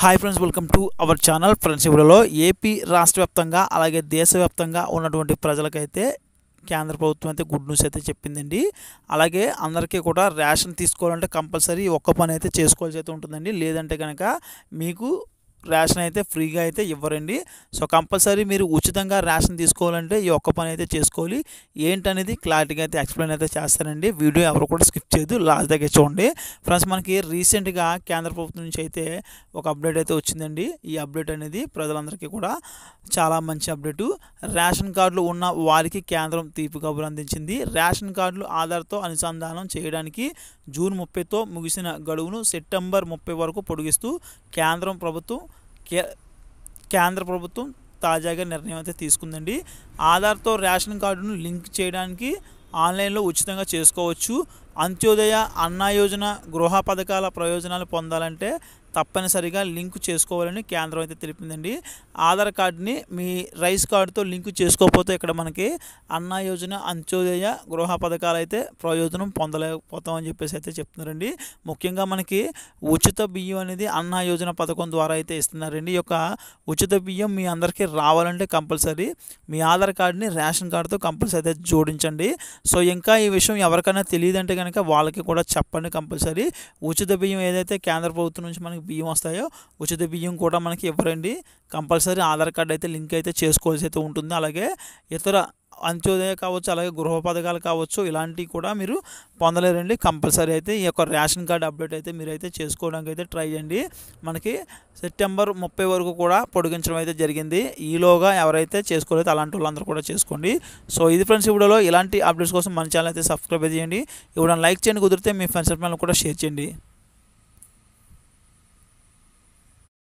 hi friends welcome to our channel friends ఇప్పుడులో AP రాష్ట్ర వ్యాప్తంగా అలాగే దేశవ్యాప్తంగా ఉన్నటువంటి ప్రజలకైతే కేంద్ర ప్రభుత్వం అయితే గుడ్ న్యూస్ అయితే చెప్పిందండి అలాగే అందరికీ కూడా రేషన్ తీసుకోవాలంటే కంపల్సరీ ఒక్క పని అయితే చేసుకోవాల్సి అయితే ఉంటుందండి లేదంటే కనుక మీకు రేషన్ అయితే ఫ్రీగా అయితే ఇవ్వరండి సో కంపల్సరీ మీరు ఉచితంగా రేషన్ తీసుకోవాలంటే ఈ ఒక్క పని అయితే చేసుకోవాలి ఏంటనేది క్లారిటీగా అయితే ఎక్స్ప్లెయిన్ అయితే చేస్తారండి వీడియో ఎవరు కూడా స్కిప్ చేయదు లాస్ట్ దగ్గర చూడండి ఫ్రెండ్స్ మనకి రీసెంట్గా కేంద్ర ప్రభుత్వం నుంచి అయితే ఒక అప్డేట్ అయితే వచ్చిందండి ఈ అప్డేట్ అనేది ప్రజలందరికీ కూడా చాలా మంచి అప్డేటు రేషన్ కార్డులు ఉన్న వారికి కేంద్రం తీపి కబురు అందించింది రేషన్ కార్డులు ఆధార్తో అనుసంధానం చేయడానికి జూన్ ముప్పైతో ముగిసిన గడువును సెప్టెంబర్ ముప్పై వరకు పొడిగిస్తూ కేంద్రం ప్రభుత్వం కే కేంద్ర ప్రభుత్వం తాజాగా నిర్ణయం అయితే తీసుకుందండి ఆధార్తో రేషన్ కార్డును లింక్ చేయడానికి ఆన్లైన్లో ఉచితంగా చేసుకోవచ్చు అంత్యోదయ అన్నా యోజన గృహ పథకాల ప్రయోజనాలు పొందాలంటే తప్పనిసరిగా లింక్ చేసుకోవాలని కేంద్రం అయితే తెలిపిందండి ఆధార్ కార్డుని మీ రైస్ కార్డుతో లింక్ చేసుకోకపోతే ఇక్కడ మనకి అన్న యోజన అంత్యోదయ గృహ పథకాలు అయితే ప్రయోజనం పొందలేకపోతామని చెప్పేసి అయితే చెప్తున్నారండి ముఖ్యంగా మనకి ఉచిత బియ్యం అనేది అన్న యోజన పథకం ద్వారా అయితే ఇస్తున్నారండి ఈ యొక్క ఉచిత బియ్యం మీ అందరికీ రావాలంటే కంపల్సరీ మీ ఆధార్ కార్డుని రేషన్ కార్డుతో కంపల్సరీ అయితే జోడించండి సో ఇంకా ఈ విషయం ఎవరికైనా తెలియదంటే కనుక వాళ్ళకి కూడా చెప్పండి కంపల్సరీ ఉచిత బియ్యం ఏదైతే కేంద్ర ప్రభుత్వం నుంచి మనకి మనకి బియ్యం వస్తాయో ఉచిత బియ్యం కూడా మనకి ఇవ్వరండి కంపల్సరీ ఆధార్ కార్డు అయితే లింక్ అయితే చేసుకోవాల్సి అయితే ఉంటుంది అలాగే ఇతర అంత్యోదయ కావచ్చు అలాగే గృహ పథకాలు కావచ్చు ఇలాంటివి కూడా మీరు పొందలేరండి కంపల్సరీ అయితే ఈ యొక్క రేషన్ కార్డు అప్డేట్ అయితే మీరు అయితే చేసుకోవడానికి అయితే ట్రై చేయండి మనకి సెప్టెంబర్ ముప్పై వరకు కూడా పొడిగించడం అయితే జరిగింది ఈలోగా ఎవరైతే చేసుకోలేదు అలాంటి వాళ్ళందరూ కూడా చేసుకోండి సో ఇది ఫ్రెండ్స్ ఇవిడలో ఇలాంటి అప్డేట్స్ కోసం మన ఛానల్ అయితే సబ్స్క్రైబ్ చేయండి ఇవ్వడం లైక్ చేయండి కుదిరితే మీ ఫ్రెండ్స్ కూడా షేర్ చేయండి